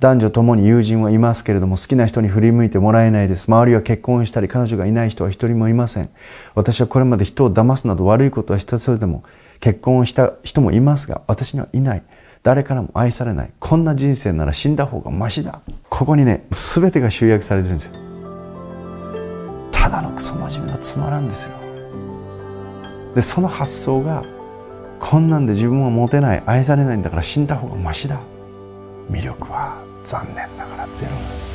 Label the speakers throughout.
Speaker 1: 男女ともに友人はいますけれども、好きな人に振り向いてもらえないです。周りは結婚したり、彼女がいない人は一人もいません。私はこれまで人を騙すなど悪いことは一つでも、結婚をした人もいますが、私にはいない。誰からも愛されない。こんな人生なら死んだ方がマシだ。ここにね、すべてが集約されてるんですよ。ただのクソ真面目はつまらんですよ。で、その発想が、こんなんで自分はモテない、愛されないんだから死んだ方がマシだ。魅力は残念ながらゼロなんです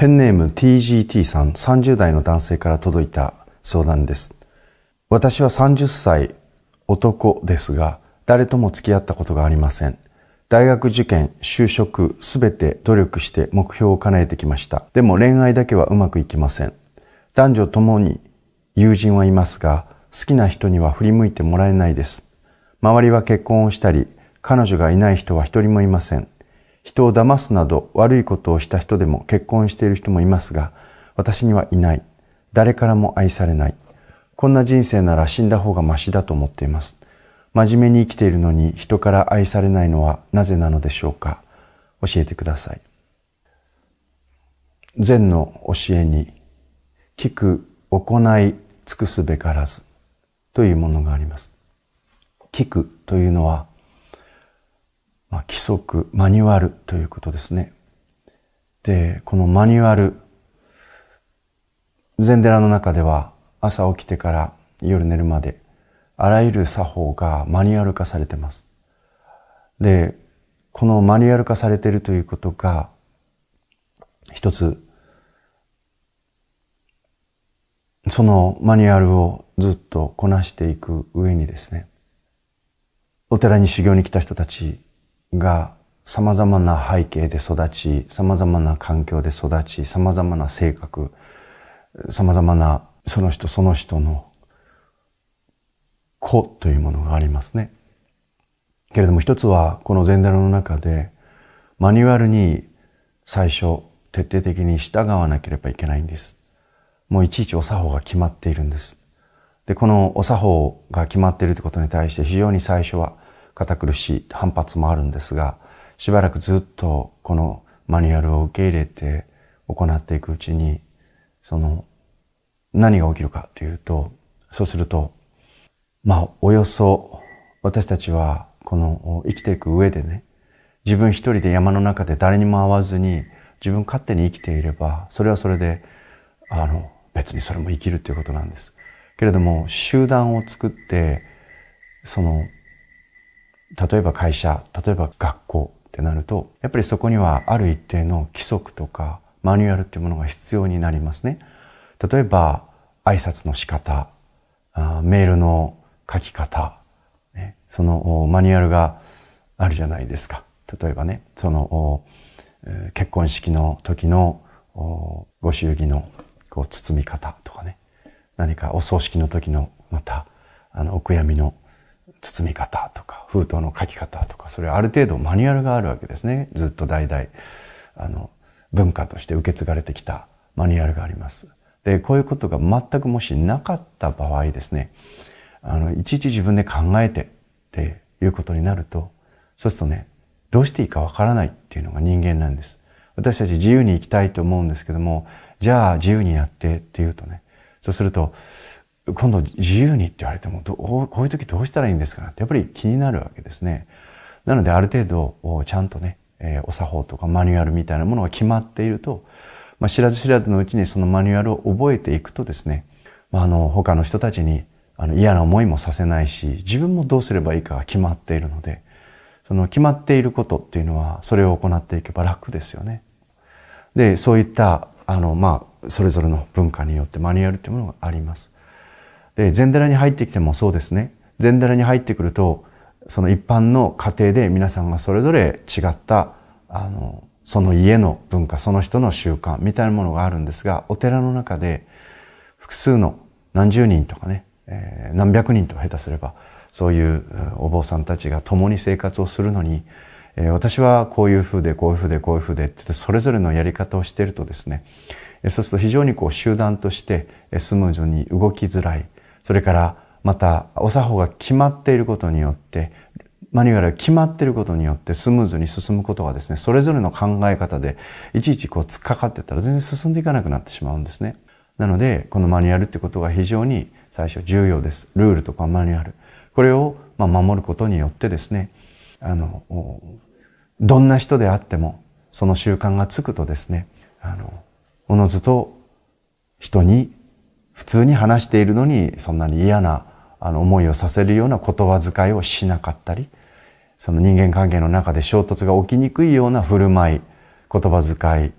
Speaker 1: ペンネーム TGT さん30代の男性から届いた相談です。私は30歳男ですが、誰とも付き合ったことがありません。大学受験、就職、すべて努力して目標を叶えてきました。でも恋愛だけはうまくいきません。男女ともに友人はいますが、好きな人には振り向いてもらえないです。周りは結婚をしたり、彼女がいない人は一人もいません。人を騙すなど悪いことをした人でも結婚している人もいますが、私にはいない。誰からも愛されない。こんな人生なら死んだ方がましだと思っています。真面目に生きているのに人から愛されないのはなぜなのでしょうか教えてください。善の教えに、聞く、行い、尽くすべからずというものがあります。聞くというのはまあ、規則、マニュアルということですね。で、このマニュアル、禅寺の中では朝起きてから夜寝るまで、あらゆる作法がマニュアル化されてます。で、このマニュアル化されているということが、一つ、そのマニュアルをずっとこなしていく上にですね、お寺に修行に来た人たちが様々な背景で育ち、様々な環境で育ち、様々な性格、様々なその人その人の子というものがありますね。けれども一つはこの禅ダルの中でマニュアルに最初徹底的に従わなければいけないんです。もういちいちお作法が決まっているんです。で、このお作法が決まっているということに対して非常に最初は堅苦しい反発もあるんですがしばらくずっとこのマニュアルを受け入れて行っていくうちにその何が起きるかというとそうするとまあおよそ私たちはこの生きていく上でね自分一人で山の中で誰にも会わずに自分勝手に生きていればそれはそれであの別にそれも生きるということなんですけれども集団を作ってその例えば会社、例えば学校ってなると、やっぱりそこにはある一定の規則とかマニュアルっていうものが必要になりますね。例えば、挨拶の仕方、メールの書き方、そのマニュアルがあるじゃないですか。例えばね、その、結婚式の時のご祝儀のこう包み方とかね、何かお葬式の時のまた、あの、お悔やみの包み方とか封筒の書き方とかそれはある程度マニュアルがあるわけですねずっと代々あの文化として受け継がれてきたマニュアルがありますでこういうことが全くもしなかった場合ですねあのいちいち自分で考えてっていうことになるとそうするとねどうしていいかわからないっていうのが人間なんです私たち自由に生きたいと思うんですけどもじゃあ自由にやってっていうとねそうすると今度自由にって言われてもどこういう時どうしたらいいんですかってやっぱり気になるわけですね。なのである程度ちゃんとね、えー、お作法とかマニュアルみたいなものが決まっていると、まあ、知らず知らずのうちにそのマニュアルを覚えていくとですね、まあ、あの他の人たちにあの嫌な思いもさせないし自分もどうすればいいかが決まっているのでその決まっていることっていうのはそれを行っていけば楽ですよね。でそういったあの、まあ、それぞれの文化によってマニュアルっていうものがあります。で、禅寺に入ってきてもそうですね。禅寺に入ってくると、その一般の家庭で皆さんがそれぞれ違った、あの、その家の文化、その人の習慣みたいなものがあるんですが、お寺の中で複数の何十人とかね、えー、何百人と下手すれば、そういうお坊さんたちが共に生活をするのに、えー、私はこういう風で、こういう風で、こういう風でってそれぞれのやり方をしているとですね、そうすると非常にこう集団としてスムーズに動きづらい。それからまたお作法が決まっていることによってマニュアルが決まっていることによってスムーズに進むことがですねそれぞれの考え方でいちいちこう突っかかってったら全然進んでいかなくなってしまうんですねなのでこのマニュアルってことが非常に最初重要ですルールとかマニュアルこれをま守ることによってですねあのどんな人であってもその習慣がつくとですねあのおのずと人に普通に話しているのにそんなに嫌なあの思いをさせるような言葉遣いをしなかったりその人間関係の中で衝突が起きにくいような振る舞い言葉遣い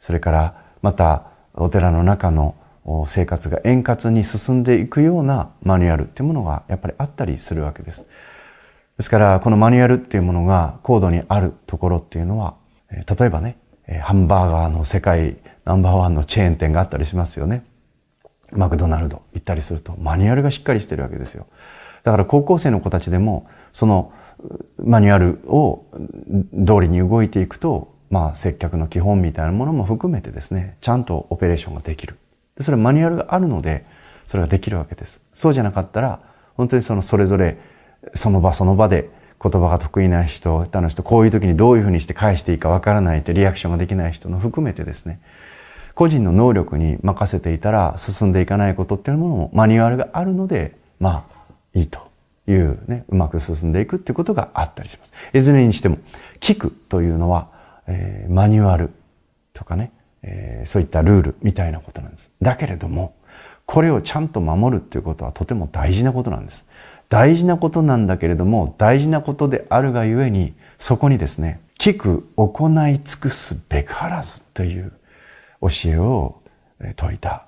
Speaker 1: それからまたお寺の中の生活が円滑に進んでいくようなマニュアルっていうものがやっぱりあったりするわけです。ですからこのマニュアルっていうものが高度にあるところっていうのは例えばねハンバーガーの世界ナンバーワンのチェーン店があったりしますよね。マクドナルド行ったりするとマニュアルがしっかりしてるわけですよ。だから高校生の子たちでもそのマニュアルを通りに動いていくと、まあ、接客の基本みたいなものも含めてですね、ちゃんとオペレーションができる。それマニュアルがあるので、それができるわけです。そうじゃなかったら、本当にそのそれぞれ、その場その場で言葉が得意な人、他の人、こういう時にどういうふうにして返していいかわからないってリアクションができない人の含めてですね、個人の能力に任せていたら進んでいかないことっていうものもマニュアルがあるのでまあいいというねうまく進んでいくっていうことがあったりします。いずれにしても聞くというのは、えー、マニュアルとかね、えー、そういったルールみたいなことなんです。だけれどもこれをちゃんと守るっていうことはとても大事なことなんです。大事なことなんだけれども大事なことであるがゆえにそこにですね聞く行い尽くすべからずという教えを説いた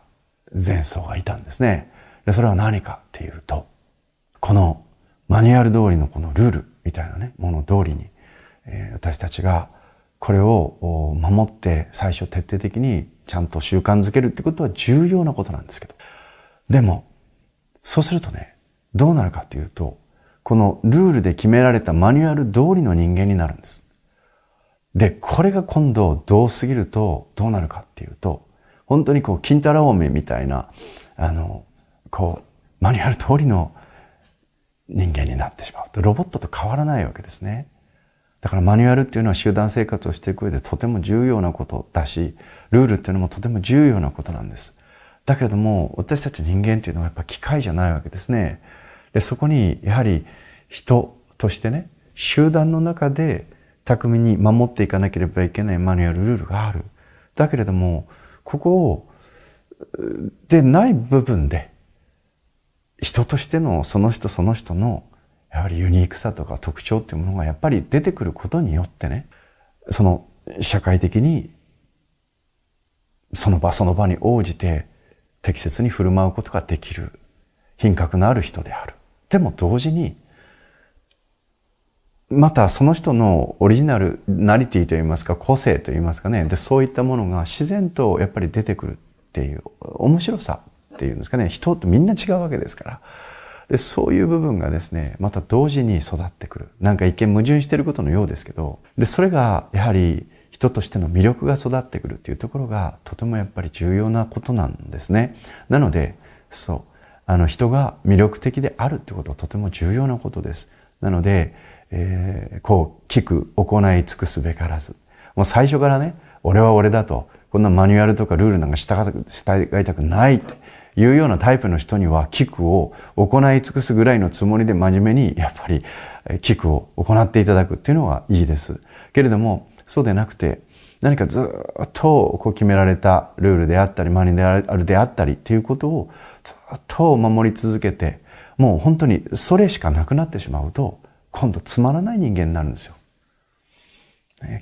Speaker 1: 前奏がいたんですね。でそれは何かっていうと、このマニュアル通りのこのルールみたいなね、もの通りに、え私たちがこれを守って最初徹底的にちゃんと習慣づけるってことは重要なことなんですけど。でも、そうするとね、どうなるかっていうと、このルールで決められたマニュアル通りの人間になるんです。で、これが今度、どうすぎると、どうなるかっていうと、本当にこう、金太郎梅みたいな、あの、こう、マニュアル通りの人間になってしまうと。ロボットと変わらないわけですね。だからマニュアルっていうのは集団生活をしていく上でとても重要なことだし、ルールっていうのもとても重要なことなんです。だけれども、私たち人間っていうのはやっぱ機械じゃないわけですね。で、そこに、やはり人としてね、集団の中で巧みに守っていかなければいけないマニュアル、ルールがある。だけれども、ここを、でない部分で、人としてのその人その人の、やはりユニークさとか特徴っていうものがやっぱり出てくることによってね、その社会的に、その場その場に応じて適切に振る舞うことができる。品格のある人である。でも同時に、またその人のオリジナルナリティといいますか個性といいますかねでそういったものが自然とやっぱり出てくるっていう面白さっていうんですかね人ってみんな違うわけですからでそういう部分がですねまた同時に育ってくるなんか一見矛盾してることのようですけどでそれがやはり人としての魅力が育ってくるっていうところがとてもやっぱり重要なことなんですねなのでそうあの人が魅力的であるってことはとても重要なことですなのでえー、こう聞く、行い尽くすべからず。もう最初からね、俺は俺だと、こんなマニュアルとかルールなんか従いたくないっていうようなタイプの人には、聞くを行い尽くすぐらいのつもりで真面目に、やっぱり、聞くを行っていただくっていうのはいいです。けれども、そうでなくて、何かずっとこう決められたルールであったり、マニュアルであったりっていうことをずっと守り続けて、もう本当にそれしかなくなってしまうと、今度つまらない人間になるんですよ。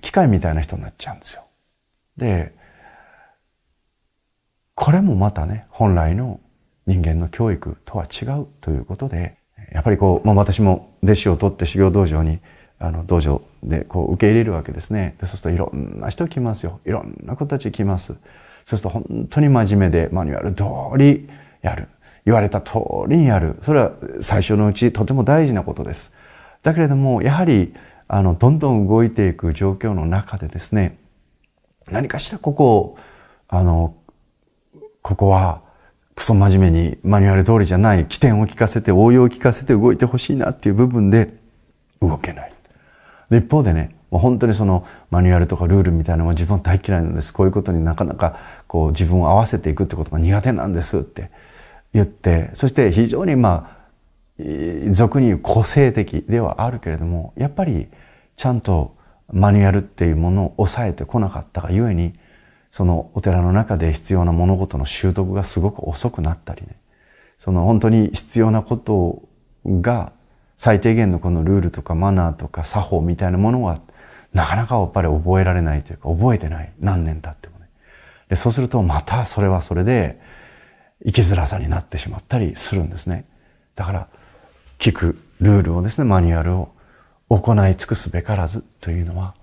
Speaker 1: 機械みたいな人になっちゃうんですよ。で、これもまたね、本来の人間の教育とは違うということで、やっぱりこう、まあ、私も弟子を取って修行道場に、あの、道場でこう受け入れるわけですね。でそうするといろんな人来ますよ。いろんな子たち来ます。そうすると本当に真面目でマニュアル通りやる。言われた通りにやる。それは最初のうちとても大事なことです。だけれども、やはり、あの、どんどん動いていく状況の中でですね、何かしらここあの、ここは、クソ真面目にマニュアル通りじゃない起点を聞かせて応用を聞かせて動いてほしいなっていう部分で動けない。一方でね、もう本当にそのマニュアルとかルールみたいなのは自分は大嫌いなんです。こういうことになかなかこう自分を合わせていくってことが苦手なんですって言って、そして非常にまあ俗に言う個性的ではあるけれども、やっぱりちゃんとマニュアルっていうものを抑えてこなかったがゆえに、そのお寺の中で必要な物事の習得がすごく遅くなったりね。その本当に必要なことが最低限のこのルールとかマナーとか作法みたいなものはなかなかやっぱり覚えられないというか覚えてない何年経ってもねでそうするとまたそれはそれで生きづらさになってしまったりするんですねだから聞くルールをですね、マニュアルを行い尽くすべからずというのは、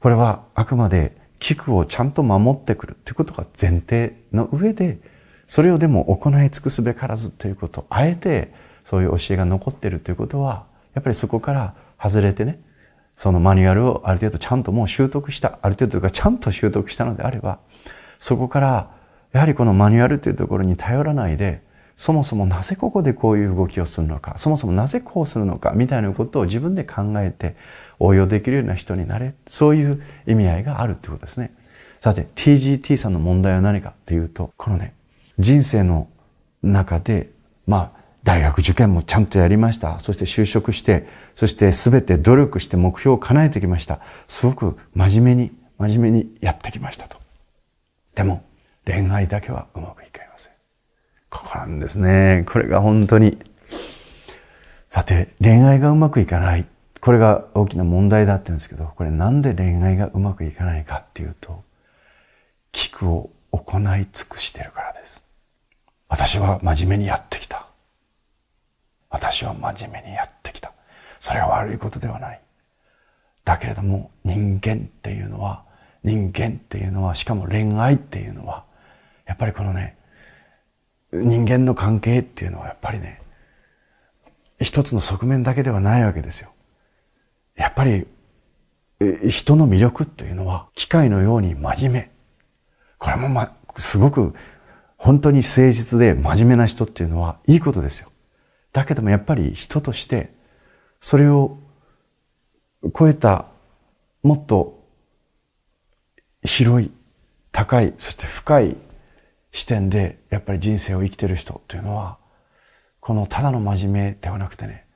Speaker 1: これはあくまで聞くをちゃんと守ってくるということが前提の上で、それをでも行い尽くすべからずということ、あえてそういう教えが残ってるということは、やっぱりそこから外れてね、そのマニュアルをある程度ちゃんともう習得した、ある程度がちゃんと習得したのであれば、そこからやはりこのマニュアルというところに頼らないで、そもそもなぜここでこういう動きをするのか、そもそもなぜこうするのか、みたいなことを自分で考えて応用できるような人になれ。そういう意味合いがあるってことですね。さて、TGT さんの問題は何かっていうと、このね、人生の中で、まあ、大学受験もちゃんとやりました。そして就職して、そして全て努力して目標を叶えてきました。すごく真面目に、真面目にやってきましたと。でも、恋愛だけはうまくいくここなんですね。これが本当に。さて、恋愛がうまくいかない。これが大きな問題だって言うんですけど、これなんで恋愛がうまくいかないかっていうと、くを行い尽くしてるからです。私は真面目にやってきた。私は真面目にやってきた。それは悪いことではない。だけれども人間っていうのは、人間っていうのは、しかも恋愛っていうのは、やっぱりこのね、人間の関係っていうのはやっぱりね、一つの側面だけではないわけですよ。やっぱり、人の魅力というのは、機械のように真面目。これもま、すごく、本当に誠実で真面目な人っていうのは、いいことですよ。だけどもやっぱり人として、それを超えた、もっと広い、高い、そして深い視点でやっぱり人生を生きてる人というのはこのただの真面目ではなくてね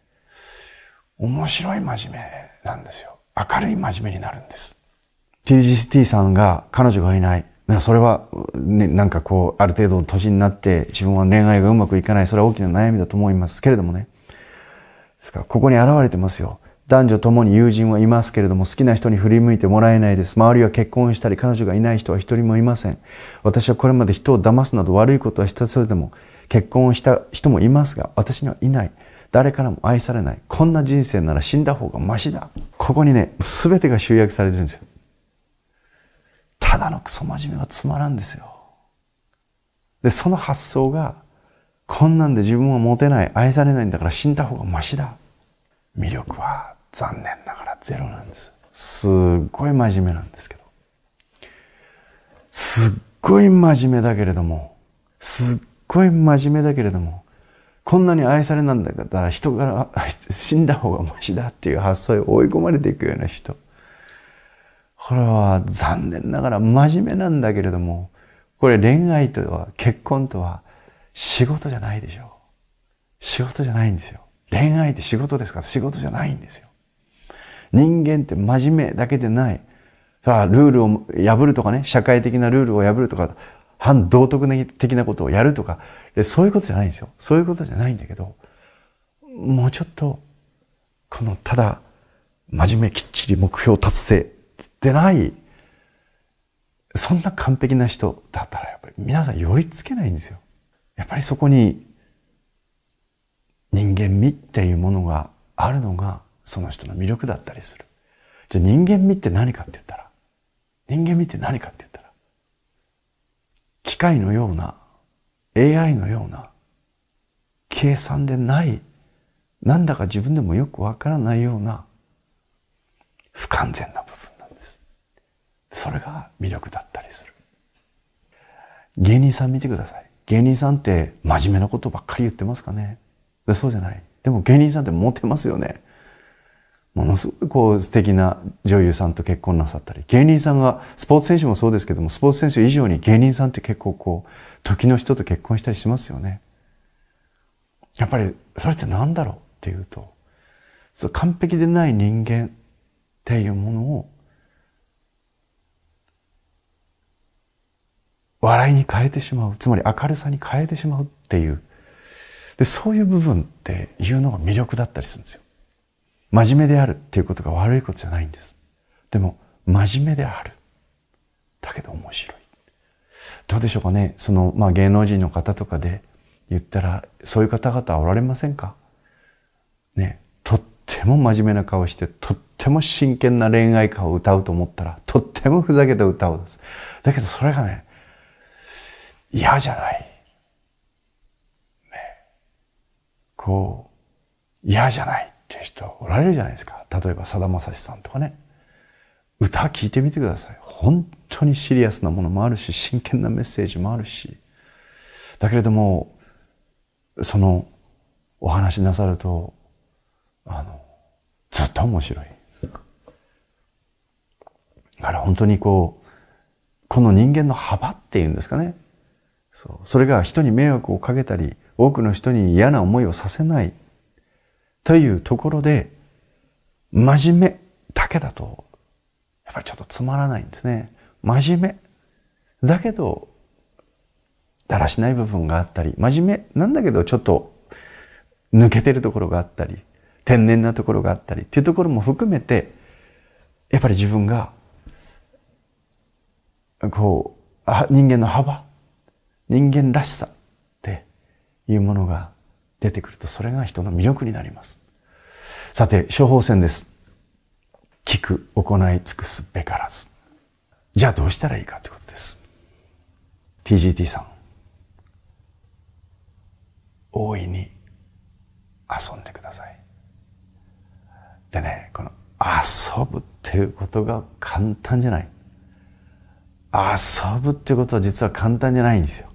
Speaker 1: 面白い真面目なんですよ明るい真面目になるんです TGT さんが彼女がいないそれは、ね、なんかこうある程度の年になって自分は恋愛がうまくいかないそれは大きな悩みだと思いますけれどもねですからここに現れてますよ男女ともに友人はいますけれども好きな人に振り向いてもらえないです。周りは結婚したり彼女がいない人は一人もいません。私はこれまで人を騙すなど悪いことは一つでも結婚をした人もいますが私にはいない。誰からも愛されない。こんな人生なら死んだ方がマシだ。ここにね、すべてが集約されてるんですよ。ただのクソ真面目はつまらんですよ。で、その発想がこんなんで自分はモテない、愛されないんだから死んだ方がマシだ。魅力は残念ながらゼロなんです。すっごい真面目なんですけど。すっごい真面目だけれども、すっごい真面目だけれども、こんなに愛されなんだから人から死んだ方がマシだっていう発想へ追い込まれていくような人。これは残念ながら真面目なんだけれども、これ恋愛とは結婚とは仕事じゃないでしょう。仕事じゃないんですよ。恋愛って仕事ですから仕事じゃないんですよ。人間って真面目だけでない。さあ、ルールを破るとかね、社会的なルールを破るとか、反道徳的なことをやるとか、そういうことじゃないんですよ。そういうことじゃないんだけど、もうちょっと、この、ただ、真面目きっちり目標達成でない、そんな完璧な人だったら、やっぱり皆さん寄り付けないんですよ。やっぱりそこに人間味っていうものがあるのがその人の魅力だったりする。じゃあ人間味って何かって言ったら、人間味って何かって言ったら、機械のような、AI のような、計算でない、なんだか自分でもよくわからないような、不完全な部分なんです。それが魅力だったりする。芸人さん見てください。芸人さんって真面目なことばっかり言ってますかねそうじゃない。でも芸人さんってモテますよね。ものすごいこう素敵な女優さんと結婚なさったり芸人さんがスポーツ選手もそうですけどもスポーツ選手以上に芸人さんって結構こう時の人と結婚したりしますよね。やっぱりそれって何だろうっていうとそう完璧でない人間っていうものを笑いに変えてしまうつまり明るさに変えてしまうっていうでそういう部分っていうのが魅力だったりするんですよ。真面目であるっていうことが悪いことじゃないんです。でも、真面目である。だけど面白い。どうでしょうかね。その、まあ、芸能人の方とかで言ったら、そういう方々おられませんかね。とっても真面目な顔して、とっても真剣な恋愛歌を歌うと思ったら、とってもふざけた歌を出す。だけどそれがね、嫌じゃない。ね。こう、嫌じゃない。っていう人おられるじゃないですか。例えば、さだまさしさんとかね。歌聞いてみてください。本当にシリアスなものもあるし、真剣なメッセージもあるし。だけれども、その、お話なさると、あの、ずっと面白い。だから本当にこう、この人間の幅っていうんですかね。そう。それが人に迷惑をかけたり、多くの人に嫌な思いをさせないというところで、真面目だけだと、やっぱりちょっとつまらないんですね。真面目。だけど、だらしない部分があったり、真面目なんだけどちょっと抜けてるところがあったり、天然なところがあったりっていうところも含めて、やっぱり自分が、こう、人間の幅、人間らしさっていうものが出てくるとそれが人の魅力になりますさて処方箋です聞く行い尽くすべからずじゃあどうしたらいいかってことです TGT さん大いに遊んでくださいでねこの遊ぶっていうことが簡単じゃない遊ぶっていうことは実は簡単じゃないんですよ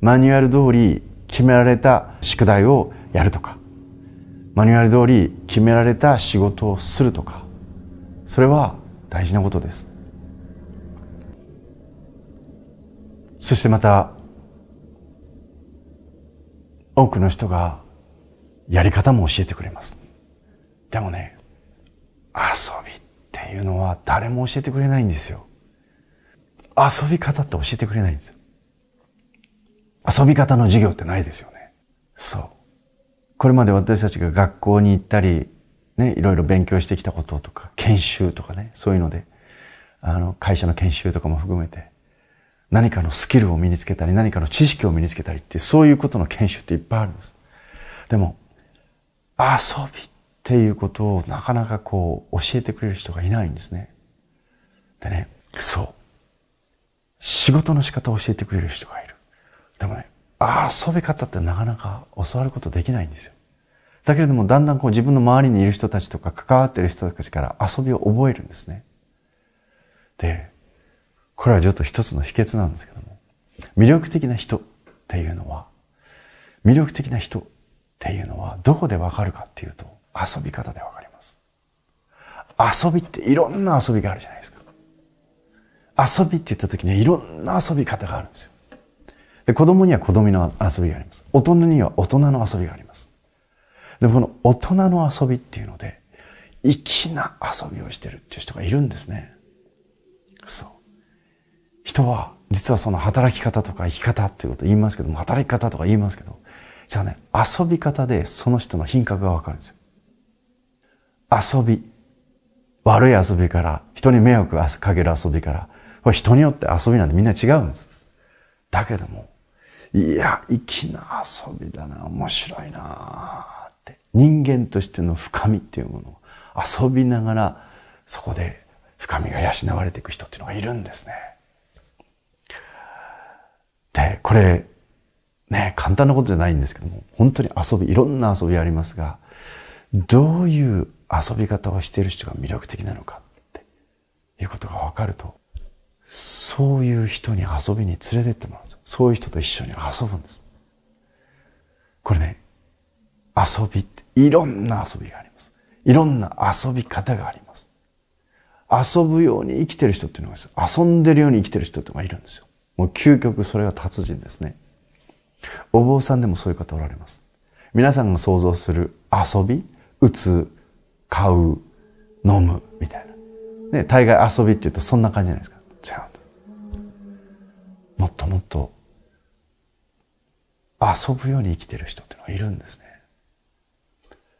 Speaker 1: マニュアル通り決められた宿題をやるとかマニュアル通り決められた仕事をするとかそれは大事なことですそしてまた多くの人がやり方も教えてくれますでもね遊びっていうのは誰も教えてくれないんですよ遊び方って教えてくれないんです遊び方の授業ってないですよね。そう。これまで私たちが学校に行ったり、ね、いろいろ勉強してきたこととか、研修とかね、そういうので、あの、会社の研修とかも含めて、何かのスキルを身につけたり、何かの知識を身につけたりって、そういうことの研修っていっぱいあるんです。でも、遊びっていうことをなかなかこう、教えてくれる人がいないんですね。でね、そう。仕事の仕方を教えてくれる人がいる。でもねああ遊び方ってなかなか教わることできないんですよだけれどもだんだんこう自分の周りにいる人たちとか関わっている人たちから遊びを覚えるんですねでこれはちょっと一つの秘訣なんですけども魅力的な人っていうのは魅力的な人っていうのはどこでわかるかっていうと遊び方でわかります遊びっていろんな遊びがあるじゃないですか遊びって言った時にはいろんな遊び方があるんですよで子供には子供の遊びがあります。大人には大人の遊びがあります。でこの大人の遊びっていうので、粋な遊びをしてるっていう人がいるんですね。そう。人は、実はその働き方とか生き方っていうことを言いますけども、働き方とか言いますけど、じゃあね、遊び方でその人の品格がわかるんですよ。遊び。悪い遊びから、人に迷惑かける遊びから、これ人によって遊びなんてみんな違うんです。だけども、いや、粋な遊びだな、面白いなって。人間としての深みっていうものを遊びながら、そこで深みが養われていく人っていうのがいるんですね。で、これ、ね、簡単なことじゃないんですけども、本当に遊び、いろんな遊びありますが、どういう遊び方をしている人が魅力的なのかっていうことがわかるとそういう人に遊びに連れてってもらうんですそういう人と一緒に遊ぶんですこれね遊びっていろんな遊びがありますいろんな遊び方があります遊ぶように生きてる人っていうのが遊んでるように生きてる人っていうのがいるんですよもう究極それが達人ですねお坊さんでもそういう方おられます皆さんが想像する遊び打つ買う飲むみたいなね大概遊びっていうとそんな感じじゃないですかちゃうもっともっと遊ぶように生きてる人っていうのがいるんですね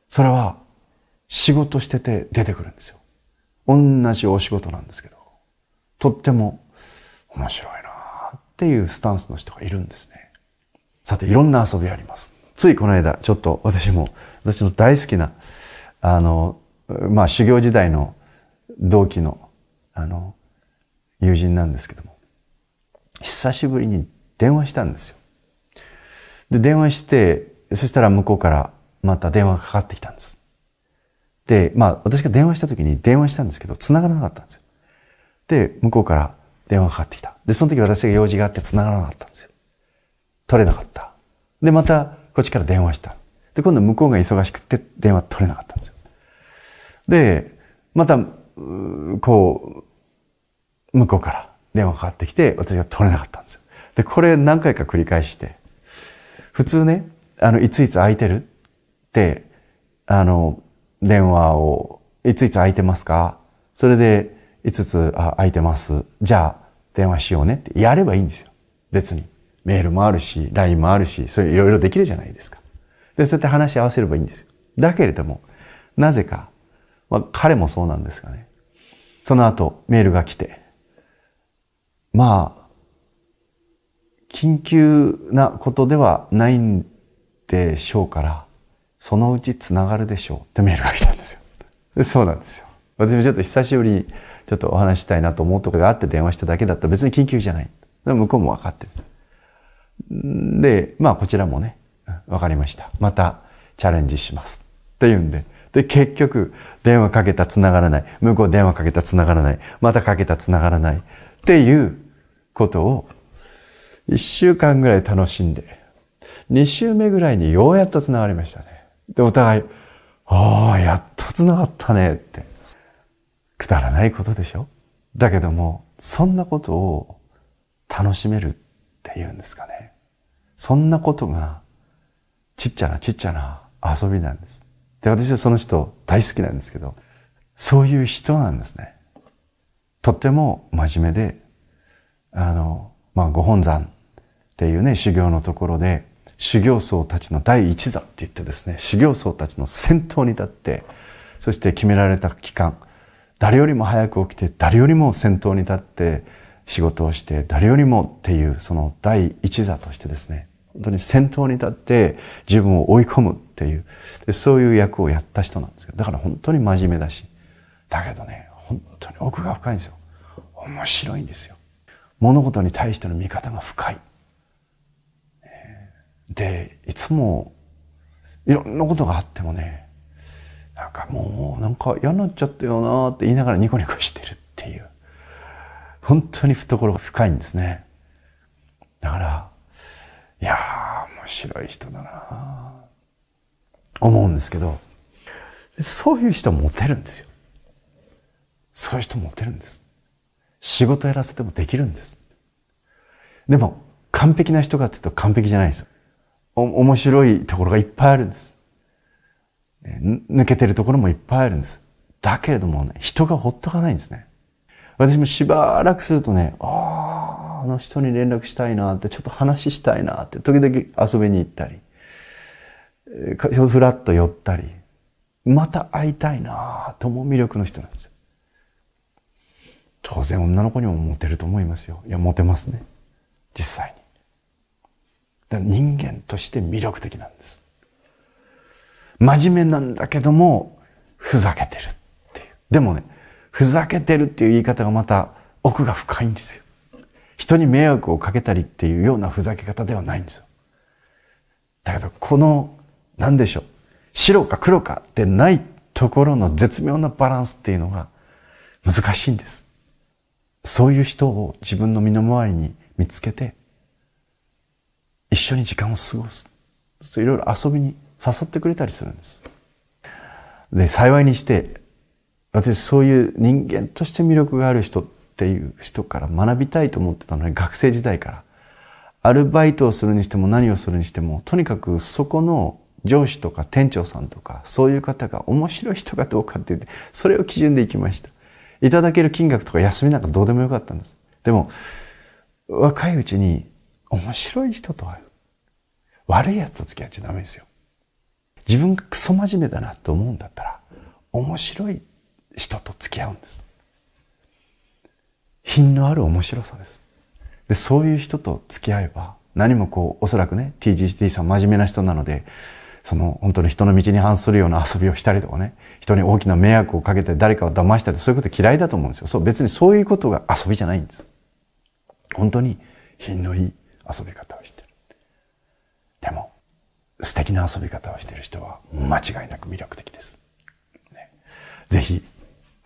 Speaker 1: それは仕事してて出てくるんですよ同じお仕事なんですけどとっても面白いなっていうスタンスの人がいるんですねさていろんな遊びありますついこの間ちょっと私も私の大好きなあのまあ修行時代の同期のあの友人なんですけども、久しぶりに電話したんですよ。で、電話して、そしたら向こうからまた電話がかかってきたんです。で、まあ私が電話した時に電話したんですけど、繋がらなかったんですよ。で、向こうから電話がかかってきた。で、その時私が用事があって繋がらなかったんですよ。取れなかった。で、またこっちから電話した。で、今度向こうが忙しくて電話取れなかったんですよ。で、また、こう、向こうから電話かかってきて、私が取れなかったんですよ。で、これ何回か繰り返して、普通ね、あの、いついつ空いてるって、あの、電話を、いついつ空いてますかそれで、いつつ、あ、空いてます。じゃあ、電話しようねってやればいいんですよ。別に。メールもあるし、LINE もあるし、そういういろいろできるじゃないですか。で、そうやって話し合わせればいいんですよ。だけれども、なぜか、まあ、彼もそうなんですがね。その後、メールが来て、まあ、緊急なことではないんでしょうから、そのうち繋がるでしょうってメールが来たんですよ。そうなんですよ。私もちょっと久しぶりにちょっとお話したいなと思うとこがあって電話しただけだったら別に緊急じゃない。向こうも分かってる。で、まあこちらもね、わかりました。またチャレンジします。って言うんで。で、結局、電話かけた繋がらない。向こう電話かけた繋がらない。またかけた繋がらない。っていうことを一週間ぐらい楽しんで、二週目ぐらいにようやっと繋がりましたね。で、お互い、ああ、やっと繋がったねって。くだらないことでしょだけども、そんなことを楽しめるっていうんですかね。そんなことが、ちっちゃなちっちゃな遊びなんです。で、私はその人大好きなんですけど、そういう人なんですね。とっても真面目であの、まあ、ご本山っていうね、修行のところで、修行僧たちの第一座って言ってですね、修行僧たちの先頭に立って、そして決められた期間、誰よりも早く起きて、誰よりも先頭に立って仕事をして、誰よりもっていう、その第一座としてですね、本当に先頭に立って自分を追い込むっていうで、そういう役をやった人なんですよ。だから本当に真面目だし、だけどね、本当に奥が深いんですよ。面白いんですよ。物事に対しての見方が深い。で、いつも、いろんなことがあってもね、なんかもう、なんか嫌になっちゃったよなって言いながらニコニコしてるっていう。本当に懐が深いんですね。だから、いやー、面白い人だな思うんですけど、そういう人モテるんですよ。そういう人モテるんです。仕事やらせてもできるんです。でも、完璧な人かって言うと完璧じゃないです。お、面白いところがいっぱいあるんです。抜けてるところもいっぱいあるんです。だけれどもね、人がほっとかないんですね。私もしばらくするとね、ああ、あの人に連絡したいなって、ちょっと話したいなって、時々遊びに行ったり、ふらっと寄ったり、また会いたいなと思う魅力の人なんです当然女の子にもモテると思いますよいやモテますね実際にだから人間として魅力的なんです真面目なんだけどもふざけてるっていうでもねふざけてるっていう言い方がまた奥が深いんですよ人に迷惑をかけたりっていうようなふざけ方ではないんですよだけどこの何でしょう白か黒かでないところの絶妙なバランスっていうのが難しいんですそういう人を自分の身の回りに見つけて、一緒に時間を過ごす。いろいろ遊びに誘ってくれたりするんです。で、幸いにして、私そういう人間として魅力がある人っていう人から学びたいと思ってたのに、学生時代から。アルバイトをするにしても何をするにしても、とにかくそこの上司とか店長さんとか、そういう方が面白い人かどうかって言って、それを基準でいきました。いただける金額とか休みなんかどうでもよかったんです。でも、若いうちに面白い人と会う。悪い奴と付き合っちゃダメですよ。自分がクソ真面目だなと思うんだったら、面白い人と付き合うんです。品のある面白さです。で、そういう人と付き合えば、何もこう、おそらくね、TGT さん真面目な人なので、その本当に人の道に反するような遊びをしたりとかね、人に大きな迷惑をかけて誰かを騙したりそういうこと嫌いだと思うんですよ。そう、別にそういうことが遊びじゃないんです。本当に品のいい遊び方をしてる。でも、素敵な遊び方をしている人は間違いなく魅力的です。ね、ぜひ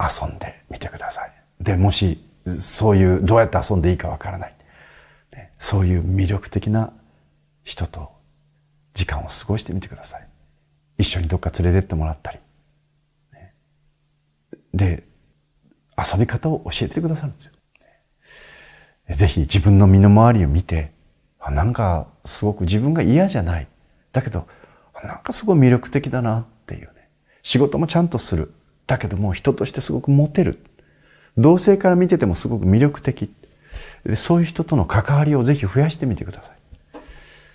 Speaker 1: 遊んでみてください。で、もしそういう、どうやって遊んでいいかわからない、ね。そういう魅力的な人と時間を過ごしてみてください。一緒にどっか連れてってもらったり。で、遊び方を教えてくださるんですよ。ぜひ自分の身の回りを見て、あなんかすごく自分が嫌じゃない。だけど、なんかすごい魅力的だなっていうね。仕事もちゃんとする。だけども人としてすごくモテる。同性から見ててもすごく魅力的。そういう人との関わりをぜひ増やしてみてください。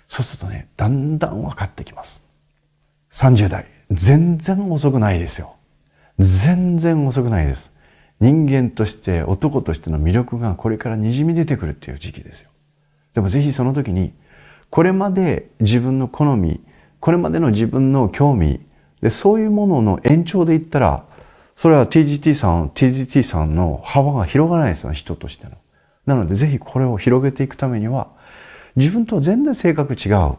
Speaker 1: そうするとね、だんだん分かってきます。30代、全然遅くないですよ。全然遅くないです。人間として男としての魅力がこれから滲み出てくるっていう時期ですよ。でもぜひその時に、これまで自分の好み、これまでの自分の興味、でそういうものの延長で言ったら、それは TGT さん、TGT さんの幅が広がらないですよ、人としての。なのでぜひこれを広げていくためには、自分とは全然性格違う。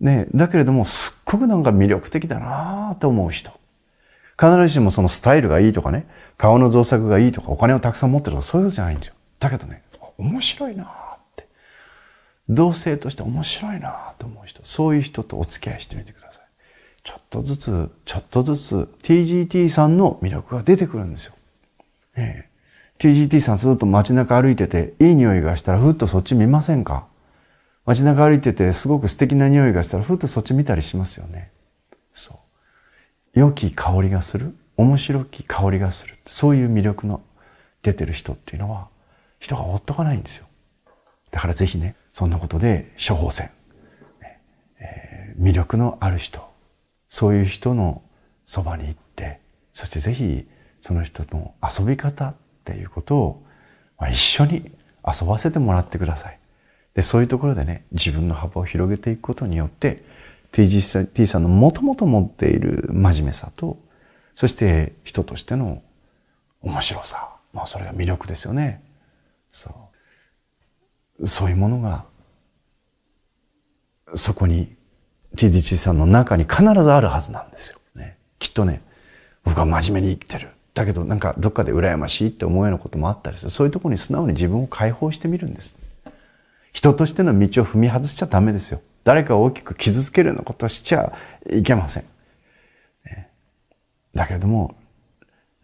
Speaker 1: ね、だけれども、すっごくなんか魅力的だなと思う人。必ずしもそのスタイルがいいとかね、顔の造作がいいとか、お金をたくさん持ってるとか、そういうことじゃないんですよ。だけどね、面白いなって。同性として面白いなと思う人。そういう人とお付き合いしてみてください。ちょっとずつ、ちょっとずつ、TGT さんの魅力が出てくるんですよ。ええ TGT さんずっと街中歩いてて、いい匂いがしたら、ふっとそっち見ませんか街中歩いててすごく素敵な匂いがしたらふっとそっち見たりしますよね。そう。良き香りがする。面白き香りがする。そういう魅力の出てる人っていうのは人がほっとかないんですよ。だからぜひね、そんなことで処方箋、えー、魅力のある人、そういう人のそばに行って、そしてぜひその人の遊び方っていうことを、まあ、一緒に遊ばせてもらってください。でそういうところでね自分の幅を広げていくことによって TGT さんのもともと持っている真面目さとそして人としての面白さまあそれが魅力ですよねそうそういうものがそこに t g t さんの中に必ずあるはずなんですよ、ね、きっとね僕は真面目に生きてるだけどなんかどっかで羨ましいって思うようなこともあったりするそういうところに素直に自分を解放してみるんです人としての道を踏み外しちゃダメですよ。誰かを大きく傷つけるようなことしちゃいけません。だけれども、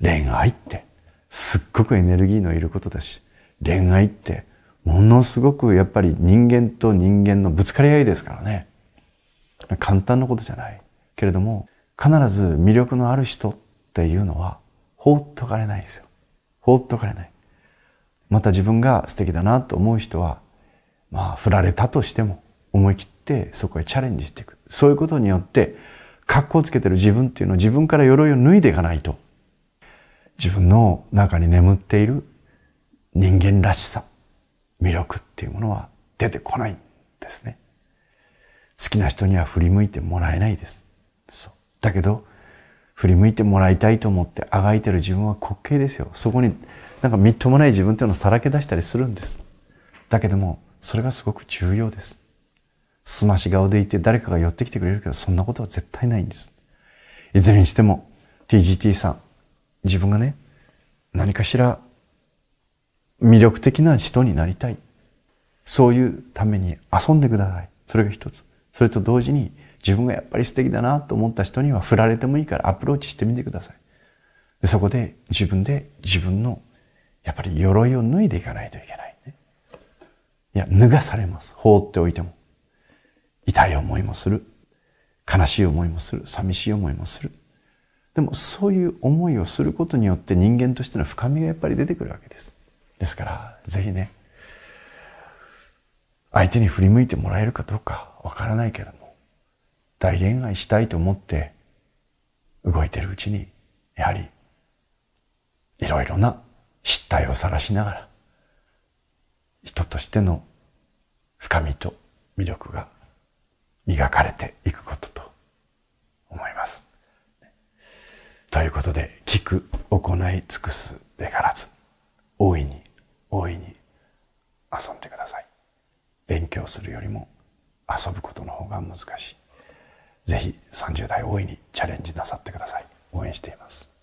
Speaker 1: 恋愛ってすっごくエネルギーのいることだし、恋愛ってものすごくやっぱり人間と人間のぶつかり合いですからね。簡単なことじゃない。けれども、必ず魅力のある人っていうのは放っとかれないですよ。放っとかれない。また自分が素敵だなと思う人はまあ振られたとしても思い切ってそこへチャレンジしていくそういうことによって格好つけてる自分っていうのを自分から鎧を脱いでいかないと自分の中に眠っている人間らしさ魅力っていうものは出てこないんですね好きな人には振り向いてもらえないですそうだけど振り向いてもらいたいと思ってあがいてる自分は滑稽ですよそこになんかみっともない自分っていうのをさらけ出したりするんですだけどもそれがすごく重要ですすまし顔でいて誰かが寄ってきてくれるけどそんなことは絶対ないんですいずれにしても TGT さん自分がね何かしら魅力的な人になりたいそういうために遊んでくださいそれが一つそれと同時に自分がやっぱり素敵だなと思った人には振られてもいいからアプローチしてみてくださいでそこで自分で自分のやっぱり鎧を脱いでいかないといけないいや、脱がされます。放っておいても。痛い思いもする。悲しい思いもする。寂しい思いもする。でもそういう思いをすることによって人間としての深みがやっぱり出てくるわけです。ですから、ぜひね、相手に振り向いてもらえるかどうかわからないけども、大恋愛したいと思って動いてるうちに、やはり、いろいろな失態を晒しながら、人としての深みと魅力が磨かれていくことと思います。ということで、聞く、行い、尽くすべからず、大いに、大いに遊んでください。勉強するよりも遊ぶことの方が難しい。ぜひ30代大いにチャレンジなさってください。応援しています。